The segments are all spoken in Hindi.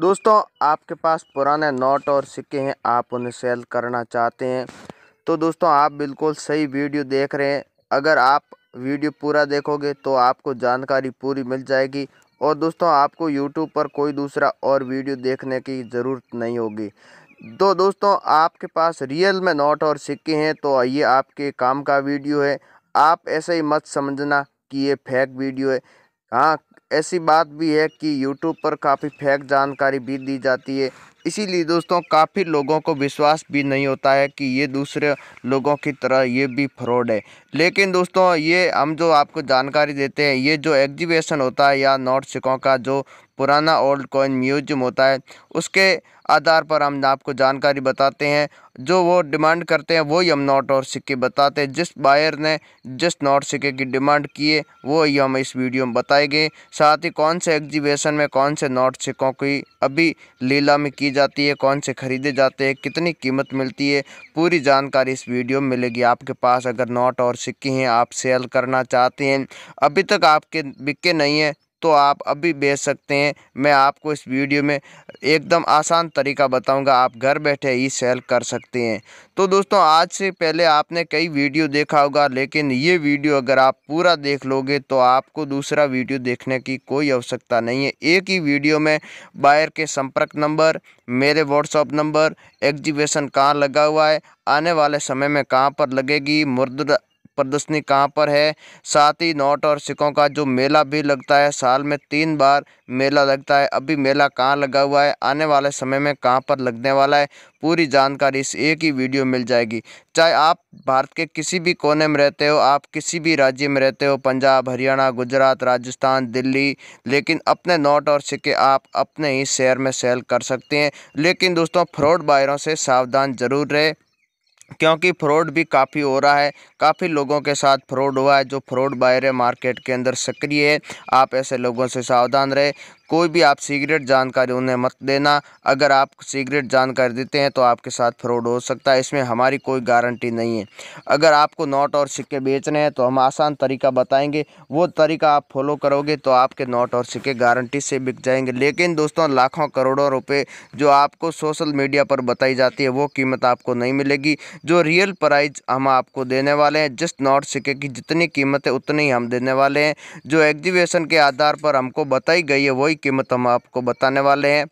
दोस्तों आपके पास पुराने नोट और सिक्के हैं आप उन्हें सेल करना चाहते हैं तो दोस्तों आप बिल्कुल सही वीडियो देख रहे हैं अगर आप वीडियो पूरा देखोगे तो आपको जानकारी पूरी मिल जाएगी और दोस्तों आपको यूट्यूब पर कोई दूसरा और वीडियो देखने की ज़रूरत नहीं होगी तो दोस्तों आपके पास रियल में नोट और सिक्के हैं तो ये आपके काम का वीडियो है आप ऐसे ही मत समझना कि ये फेक वीडियो है हाँ ऐसी बात भी है कि यूट्यूब पर काफ़ी फेक जानकारी भी दी जाती है इसीलिए दोस्तों काफ़ी लोगों को विश्वास भी नहीं होता है कि ये दूसरे लोगों की तरह ये भी फ्रॉड है लेकिन दोस्तों ये हम जो आपको जानकारी देते हैं ये जो एग्जीबिशन होता है या नोट सिक्कों का जो पुराना ओल्ड कॉइन म्यूजियम होता है उसके आधार पर हम आपको जानकारी बताते हैं जो वो डिमांड करते हैं वही हम नोट और सिक्के बताते हैं जिस बायर ने जिस नोट सिक्के की डिमांड किए वही हम इस वीडियो में बताएंगे साथ ही कौन से एग्जीबिशन में कौन से नोट सिक्कों की अभी लीला में की जाती है कौन से खरीदे जाते हैं कितनी कीमत मिलती है पूरी जानकारी इस वीडियो में मिलेगी आपके पास अगर नोट और सिक्के हैं आप सेल करना चाहते हैं अभी तक आपके बिके नहीं हैं तो आप अभी बेच सकते हैं मैं आपको इस वीडियो में एकदम आसान तरीका बताऊंगा आप घर बैठे ही सेल कर सकते हैं तो दोस्तों आज से पहले आपने कई वीडियो देखा होगा लेकिन ये वीडियो अगर आप पूरा देख लोगे तो आपको दूसरा वीडियो देखने की कोई आवश्यकता नहीं है एक ही वीडियो में बायर के संपर्क नंबर मेरे व्हाट्सअप नंबर एग्जीबिशन कहाँ लगा हुआ है आने वाले समय में कहाँ पर लगेगी मुर्द प्रदर्शनी कहाँ पर है साथ ही नोट और सिक्कों का जो मेला भी लगता है साल में तीन बार मेला लगता है अभी मेला कहाँ लगा हुआ है आने वाले समय में कहाँ पर लगने वाला है पूरी जानकारी इस एक ही वीडियो मिल जाएगी चाहे आप भारत के किसी भी कोने में रहते हो आप किसी भी राज्य में रहते हो पंजाब हरियाणा गुजरात राजस्थान दिल्ली लेकिन अपने नोट और सिक्के आप अपने ही शहर में सेल कर सकते हैं लेकिन दोस्तों फ्रॉड बायरों से सावधान ज़रूर रहे क्योंकि फ्रॉड भी काफ़ी हो रहा है काफ़ी लोगों के साथ फ्रॉड हुआ है जो फ्रॉड बायर है मार्केट के अंदर सक्रिय है आप ऐसे लोगों से सावधान रहे कोई भी आप सीक्रेट जानकारी उन्हें मत देना अगर आप सीक्रेट जानकारी देते हैं तो आपके साथ फ्रॉड हो सकता है इसमें हमारी कोई गारंटी नहीं है अगर आपको नोट और सिक्के बेचने हैं तो हम आसान तरीका बताएंगे वो तरीका आप फॉलो करोगे तो आपके नोट और सिक्के गारंटी से बिक जाएंगे लेकिन दोस्तों लाखों करोड़ों रुपये जो आपको सोशल मीडिया पर बताई जाती है वो कीमत आपको नहीं मिलेगी जो रियल प्राइज हम आपको देने वाले हैं जिस नोट सिक्के की जितनी कीमत है उतनी ही हम देने वाले हैं जो एग्जीबिशन के आधार पर हमको बताई गई है वही कीमत हम आपको बताने वाले हैं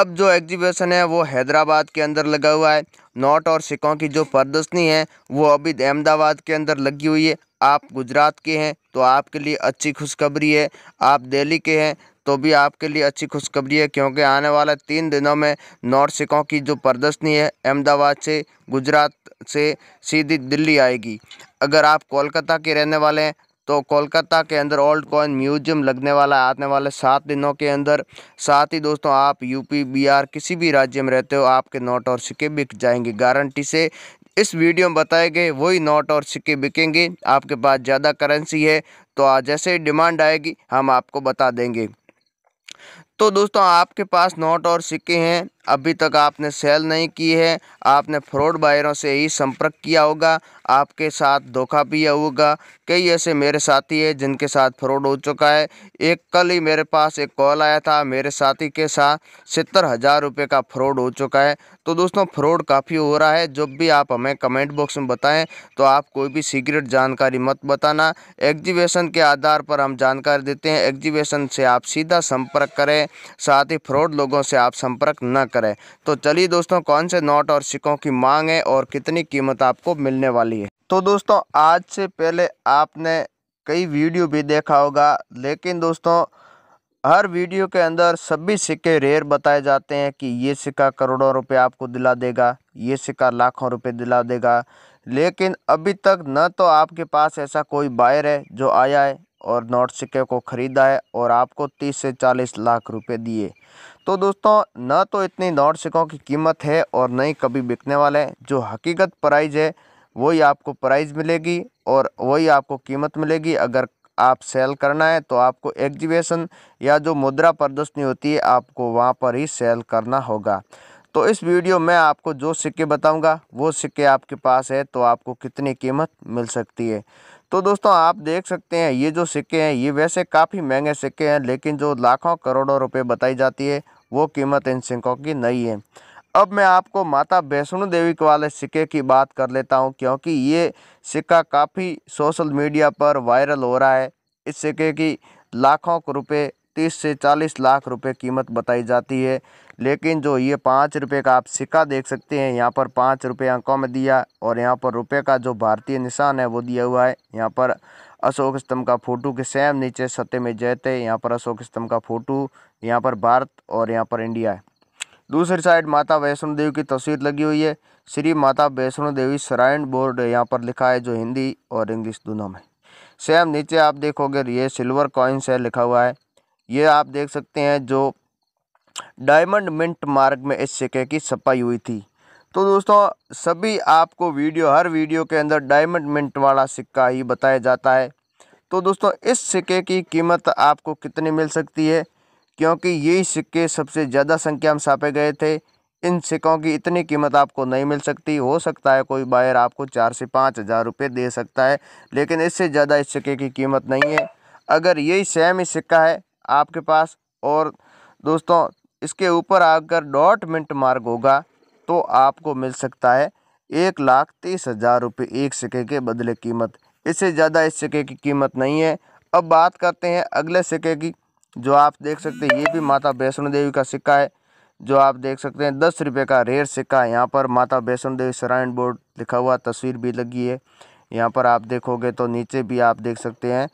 अब जो एग्जीबिशन है वो हैदराबाद के अंदर लगा हुआ है नोट और सिक्कों की जो प्रदर्शनी है वो अभी अहमदाबाद के अंदर लगी हुई है आप गुजरात के हैं तो आपके लिए अच्छी खुशखबरी है आप दिल्ली के हैं तो भी आपके लिए अच्छी खुशखबरी है क्योंकि आने वाले तीन दिनों में नॉर्थ सिक्कों की जो प्रदर्शनी है अहमदाबाद से गुजरात से सीधी दिल्ली आएगी अगर आप कोलकाता के रहने वाले हैं तो कोलकाता के अंदर ओल्ड कॉइन म्यूजियम लगने वाला है आने वाले सात दिनों के अंदर साथ ही दोस्तों आप यूपी बिहार किसी भी राज्य में रहते हो आपके नोट और सिक्के बिक जाएंगे गारंटी से इस वीडियो में बताए गए वही नोट और सिक्के बिकेंगे आपके पास ज़्यादा करेंसी है तो जैसे ही डिमांड आएगी हम आपको बता देंगे तो दोस्तों आपके पास नोट और सिक्के हैं अभी तक आपने सेल नहीं की है आपने फ्रॉड बायरों से ही संपर्क किया होगा आपके साथ धोखा भी होगा कई ऐसे मेरे साथी है जिनके साथ फ्रॉड हो चुका है एक कल ही मेरे पास एक कॉल आया था मेरे साथी के साथ सत्तर हज़ार रुपये का फ्रॉड हो चुका है तो दोस्तों फ्रॉड काफ़ी हो रहा है जब भी आप हमें कमेंट बॉक्स में बताएं तो आप कोई भी सीक्रेट जानकारी मत बताना एग्जीबिशन के आधार पर हम जानकारी देते हैं एग्जीबिशन से आप सीधा संपर्क करें साथ ही फ्रॉड लोगों से आप संपर्क न लेकर है तो चलिए दोस्तों कौन से नोट और सिक्कों की मांग है और कितनी कीमत आपको मिलने वाली है तो दोस्तों आज से पहले आपने कई वीडियो भी देखा होगा लेकिन दोस्तों हर वीडियो के अंदर सभी सिक्के रेयर बताए जाते हैं कि ये सिक्का करोड़ों रुपए आपको दिला देगा ये सिक्का लाखों रुपए दिला देगा लेकिन अभी तक न तो आपके पास ऐसा कोई बायर है जो आया है और नोट सिक्के को ख़रीदा है और आपको तीस से चालीस लाख रुपए दिए तो दोस्तों न तो इतनी नोट सिक्कों की कीमत है और न ही कभी बिकने वाले हैं जो हकीकत प्राइज़ है वही आपको प्राइज़ मिलेगी और वही आपको कीमत मिलेगी अगर आप सेल करना है तो आपको एग्जीबिशन या जो मुद्रा प्रदर्शनी होती है आपको वहाँ पर ही सेल करना होगा तो इस वीडियो में आपको जो सिक्के बताऊंगा वो सिक्के आपके पास है तो आपको कितनी कीमत मिल सकती है तो दोस्तों आप देख सकते हैं ये जो सिक्के हैं ये वैसे काफ़ी महंगे सिक्के हैं लेकिन जो लाखों करोड़ों रुपए बताई जाती है वो कीमत इन सिक्कों की नहीं है अब मैं आपको माता वैष्णो देवी के वाले सिक्के की बात कर लेता हूँ क्योंकि ये सिक्का काफ़ी सोशल मीडिया पर वायरल हो रहा है इस सिक्के की लाखों रुपये तीस से चालीस लाख रुपये कीमत बताई जाती है लेकिन जो ये पाँच रुपये का आप सिक्का देख सकते हैं यहाँ पर पाँच रुपये अंकों में दिया और यहाँ पर रुपये का जो भारतीय निशान है वो दिया हुआ है यहाँ पर अशोक स्तंभ का फोटो के सेम नीचे सत्य में जयते यहाँ पर अशोक स्तंभ का फोटो यहाँ पर भारत और यहाँ पर इंडिया है दूसरी साइड माता वैष्णो देवी की तस्वीर लगी हुई है श्री माता वैष्णो देवी श्राइन बोर्ड यहाँ पर लिखा है जो हिंदी और इंग्लिश दोनों में सेम नीचे आप देखोगे ये सिल्वर कॉइन्स है लिखा हुआ है ये आप देख सकते हैं जो डायमंड मिंट मार्ग में इस सिक्के की छपाई हुई थी तो दोस्तों सभी आपको वीडियो हर वीडियो के अंदर डायमंड मिंट वाला सिक्का ही बताया जाता है तो दोस्तों इस सिक्के की कीमत आपको कितनी मिल सकती है क्योंकि यही सिक्के सबसे ज़्यादा संख्या में छापे गए थे इन सिक्कों की इतनी कीमत आपको नहीं मिल सकती हो सकता है कोई बायर आपको चार से पाँच हज़ार रुपये दे सकता है लेकिन इससे ज़्यादा इस सिक्के की कीमत नहीं है अगर यही सेम ही सिक्का है आपके पास और दोस्तों इसके ऊपर अगर डॉट मिनट मार्क होगा तो आपको मिल सकता है एक लाख तीस हज़ार रुपये एक सिक्के के बदले कीमत इससे ज़्यादा इस सिक्के की कीमत नहीं है अब बात करते हैं अगले सिक्के की जो आप देख सकते हैं ये भी माता वैष्णो देवी का सिक्का है जो आप देख सकते हैं दस रुपये का रेयर सिक्का है यहाँ पर माता वैष्णो देवी श्राइन बोर्ड लिखा हुआ तस्वीर भी लगी है यहाँ पर आप देखोगे तो नीचे भी आप देख सकते हैं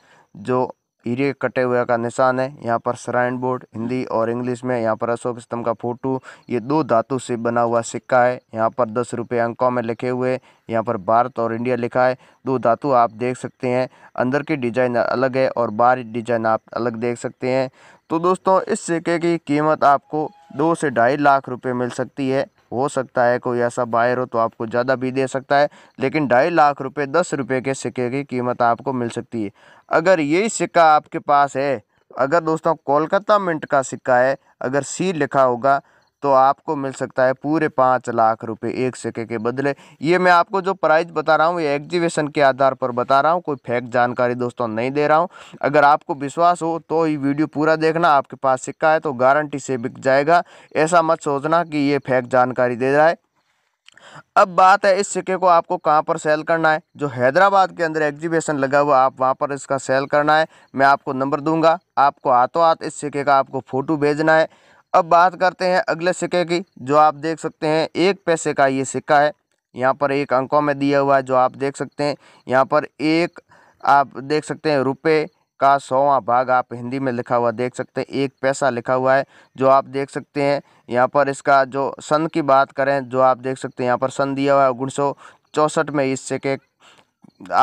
जो हीरे कटे हुए का निशान है यहाँ पर श्राइन बोर्ड हिंदी और इंग्लिश में यहाँ पर अशोक स्तंभ का फोटो ये दो धातु से बना हुआ सिक्का है यहाँ पर दस रुपये अंकों में लिखे हुए यहाँ पर भारत और इंडिया लिखा है दो धातु आप देख सकते हैं अंदर की डिजाइन अलग है और बाहर डिजाइन आप अलग देख सकते हैं तो दोस्तों इस सिक्के की कीमत आपको दो से ढाई लाख रुपये मिल सकती है हो सकता है कोई ऐसा बायर हो तो आपको ज़्यादा भी दे सकता है लेकिन ढाई लाख रुपये दस रुपये के सिक्के की कीमत आपको मिल सकती है अगर यही सिक्का आपके पास है अगर दोस्तों कोलकाता मिंट का सिक्का है अगर सी लिखा होगा तो आपको मिल सकता है पूरे पाँच लाख रुपए एक सिक्के के बदले ये मैं आपको जो प्राइस बता रहा हूँ ये एग्जीबिशन के आधार पर बता रहा हूँ कोई फेक जानकारी दोस्तों नहीं दे रहा हूँ अगर आपको विश्वास हो तो ये वीडियो पूरा देखना आपके पास सिक्का है तो गारंटी से बिक जाएगा ऐसा मत सोचना कि ये फेक जानकारी दे रहा है अब बात है इस सिक्के को आपको कहाँ पर सेल करना है जो हैदराबाद के अंदर एग्जीबिशन लगा हुआ आप वहाँ पर इसका सेल करना है मैं आपको नंबर दूंगा आपको हाथों हाथ इस सिक्के का आपको फ़ोटो भेजना है अब बात करते हैं अगले सिक्के की जो आप देख सकते हैं एक पैसे का ये सिक्का है यहाँ पर एक अंकों में दिया हुआ है जो आप देख सकते हैं यहाँ पर एक आप देख सकते हैं रुपये का सौवा भाग आप हिंदी में लिखा हुआ देख सकते हैं एक पैसा लिखा हुआ है जो आप देख सकते हैं यहाँ पर इसका जो सन की बात करें जो आप देख सकते हैं यहाँ पर सन दिया हुआ है उन्नीस में इस सिक्के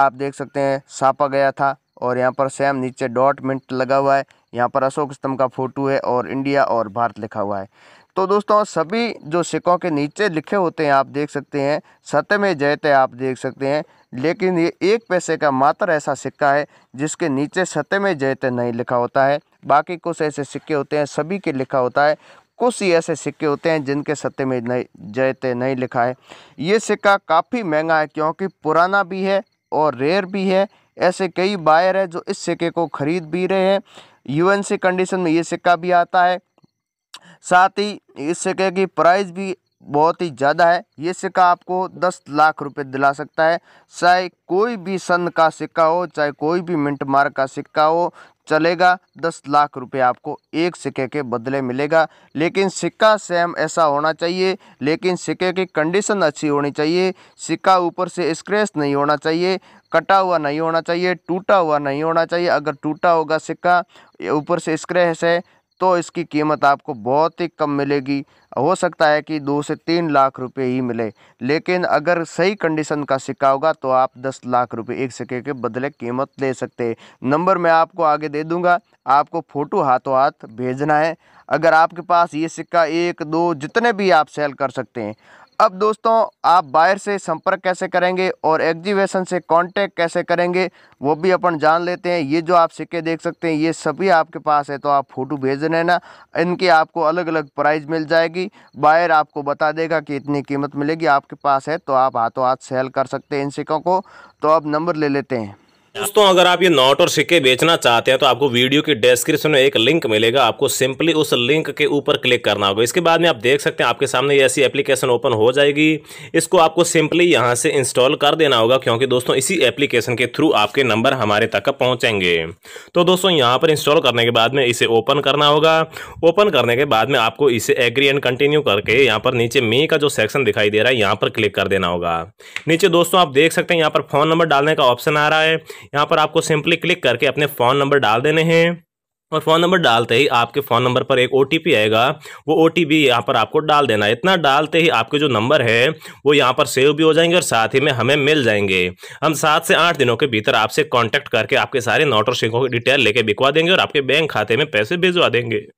आप देख सकते हैं सापा गया था और यहाँ पर सेम नीचे डॉट मिनट लगा हुआ है यहाँ पर अशोक स्तंभ का फोटो है और इंडिया और भारत लिखा हुआ है तो दोस्तों सभी जो सिक्कों के नीचे लिखे होते हैं आप देख सकते हैं सत्य में जयते आप देख सकते हैं लेकिन ये एक पैसे का मात्र ऐसा सिक्का है जिसके नीचे सत्य में जयते नहीं लिखा होता है बाकी कुछ ऐसे सिक्के होते हैं सभी के लिखा होता है कुछ ही ऐसे सिक्के होते हैं जिनके सत्य में नहीं जयते नहीं लिखा है ये सिक्का काफ़ी महंगा है क्योंकि पुराना भी है और रेयर भी है ऐसे कई बायर है जो इस सिक्के को खरीद भी रहे हैं यूएन से कंडीशन में ये सिक्का भी आता है साथ ही इस सिक्के की प्राइस भी बहुत ही ज़्यादा है ये सिक्का आपको दस लाख रुपए दिला सकता है चाहे कोई भी सन का सिक्का हो चाहे कोई भी मिंट मार्क का सिक्का हो चलेगा दस लाख रुपए आपको एक सिक्के के बदले मिलेगा लेकिन सिक्का सेम ऐसा होना चाहिए लेकिन सिक्के की कंडीशन अच्छी होनी चाहिए सिक्का ऊपर से स्क्रैच नहीं होना चाहिए कटा हुआ नहीं होना चाहिए टूटा हुआ नहीं होना चाहिए अगर टूटा होगा सिक्का ऊपर से स्क्रैच है तो इसकी कीमत आपको बहुत ही कम मिलेगी हो सकता है कि दो से तीन लाख रुपए ही मिले लेकिन अगर सही कंडीशन का सिक्का होगा तो आप दस लाख रुपए एक सिक्के के बदले कीमत ले सकते हैं नंबर मैं आपको आगे दे दूंगा आपको फ़ोटो हाथों हाथ भेजना है अगर आपके पास ये सिक्का एक दो जितने भी आप सेल कर सकते हैं अब दोस्तों आप बायर से संपर्क कैसे करेंगे और एग्जीबिशन से कांटेक्ट कैसे करेंगे वो भी अपन जान लेते हैं ये जो आप सिक्के देख सकते हैं ये सभी आपके पास है तो आप फ़ोटो भेज देना इनके आपको अलग अलग प्राइस मिल जाएगी बायर आपको बता देगा कि इतनी कीमत मिलेगी आपके पास है तो आप हाथों हाथ सेल कर सकते हैं इन सिक्कों को तो आप नंबर ले लेते हैं दोस्तों अगर आप ये नोट और सिक्के बेचना चाहते हैं तो आपको वीडियो के डिस्क्रिप्शन में एक लिंक मिलेगा आपको सिंपली उस लिंक के ऊपर क्लिक करना होगा इसके बाद में आप देख सकते हैं आपके सामने ये ऐसी एप्लीकेशन ओपन हो जाएगी इसको आपको सिंपली यहाँ से इंस्टॉल कर देना होगा क्योंकि दोस्तों इसी एप्लीकेशन के थ्रू आपके नंबर हमारे तक पहुँचेंगे तो दोस्तों यहाँ पर इंस्टॉल करने के बाद में इसे ओपन करना होगा ओपन करने के बाद में आपको इसे एग्री एंड कंटिन्यू करके यहाँ पर नीचे मे का जो सेक्शन दिखाई दे रहा है यहाँ पर क्लिक कर देना होगा नीचे दोस्तों आप देख सकते हैं यहाँ पर फ़ोन नंबर डालने का ऑप्शन आ रहा है यहाँ पर आपको सिंपली क्लिक करके अपने फ़ोन नंबर डाल देने हैं और फ़ोन नंबर डालते ही आपके फ़ोन नंबर पर एक ओ आएगा वो ओ टी यहाँ पर आपको डाल देना है इतना डालते ही आपके जो नंबर है वो यहाँ पर सेव भी हो जाएंगे और साथ ही में हमें मिल जाएंगे हम सात से आठ दिनों के भीतर आपसे कांटेक्ट करके आपके सारे नोट और सिंकों की डिटेल लेके बिकवा देंगे और आपके बैंक खाते में पैसे भिजवा देंगे